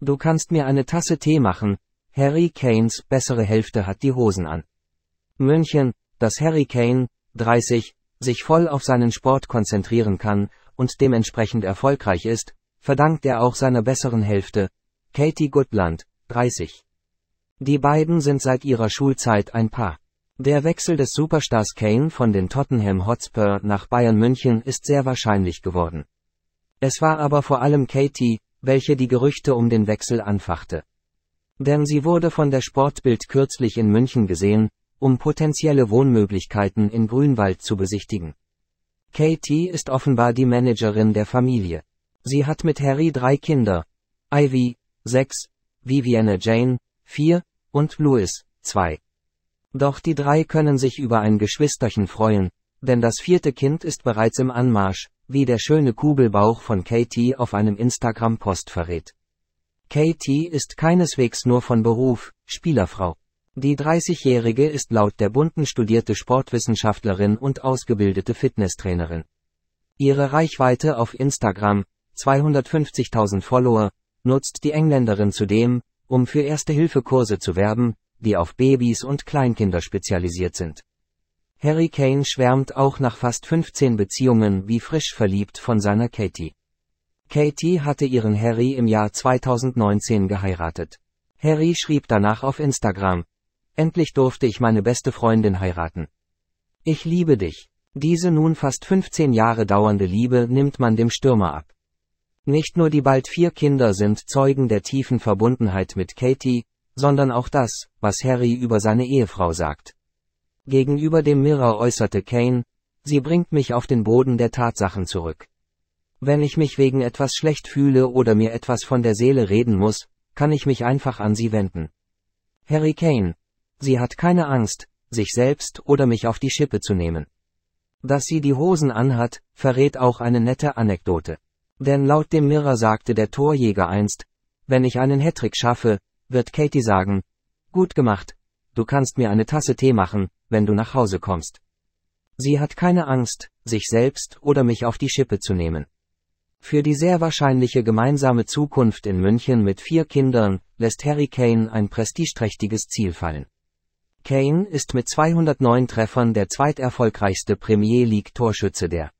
Du kannst mir eine Tasse Tee machen. Harry Kanes bessere Hälfte hat die Hosen an. München, dass Harry Kane, 30, sich voll auf seinen Sport konzentrieren kann und dementsprechend erfolgreich ist, verdankt er auch seiner besseren Hälfte, Katie Goodland, 30. Die beiden sind seit ihrer Schulzeit ein Paar. Der Wechsel des Superstars Kane von den Tottenham Hotspur nach Bayern München ist sehr wahrscheinlich geworden. Es war aber vor allem Katie, welche die Gerüchte um den Wechsel anfachte. Denn sie wurde von der Sportbild kürzlich in München gesehen, um potenzielle Wohnmöglichkeiten in Grünwald zu besichtigen. Katie ist offenbar die Managerin der Familie. Sie hat mit Harry drei Kinder. Ivy, 6, Vivienne Jane, 4, und Louis, 2. Doch die drei können sich über ein Geschwisterchen freuen, denn das vierte Kind ist bereits im Anmarsch, wie der schöne Kugelbauch von Katie auf einem Instagram-Post verrät. Katie ist keineswegs nur von Beruf, Spielerfrau. Die 30-Jährige ist laut der bunten studierte Sportwissenschaftlerin und ausgebildete Fitnesstrainerin. Ihre Reichweite auf Instagram, 250.000 Follower, nutzt die Engländerin zudem, um für Erste-Hilfe-Kurse zu werben, die auf Babys und Kleinkinder spezialisiert sind. Harry Kane schwärmt auch nach fast 15 Beziehungen wie frisch verliebt von seiner Katie. Katie hatte ihren Harry im Jahr 2019 geheiratet. Harry schrieb danach auf Instagram. Endlich durfte ich meine beste Freundin heiraten. Ich liebe dich. Diese nun fast 15 Jahre dauernde Liebe nimmt man dem Stürmer ab. Nicht nur die bald vier Kinder sind Zeugen der tiefen Verbundenheit mit Katie, sondern auch das, was Harry über seine Ehefrau sagt. Gegenüber dem Mirror äußerte Kane, sie bringt mich auf den Boden der Tatsachen zurück. Wenn ich mich wegen etwas schlecht fühle oder mir etwas von der Seele reden muss, kann ich mich einfach an sie wenden. Harry Kane. Sie hat keine Angst, sich selbst oder mich auf die Schippe zu nehmen. Dass sie die Hosen anhat, verrät auch eine nette Anekdote. Denn laut dem Mirror sagte der Torjäger einst, wenn ich einen Hattrick schaffe, wird Katie sagen, gut gemacht, du kannst mir eine Tasse Tee machen, wenn du nach Hause kommst. Sie hat keine Angst, sich selbst oder mich auf die Schippe zu nehmen. Für die sehr wahrscheinliche gemeinsame Zukunft in München mit vier Kindern lässt Harry Kane ein prestigeträchtiges Ziel fallen. Kane ist mit 209 Treffern der zweiterfolgreichste Premier League-Torschütze der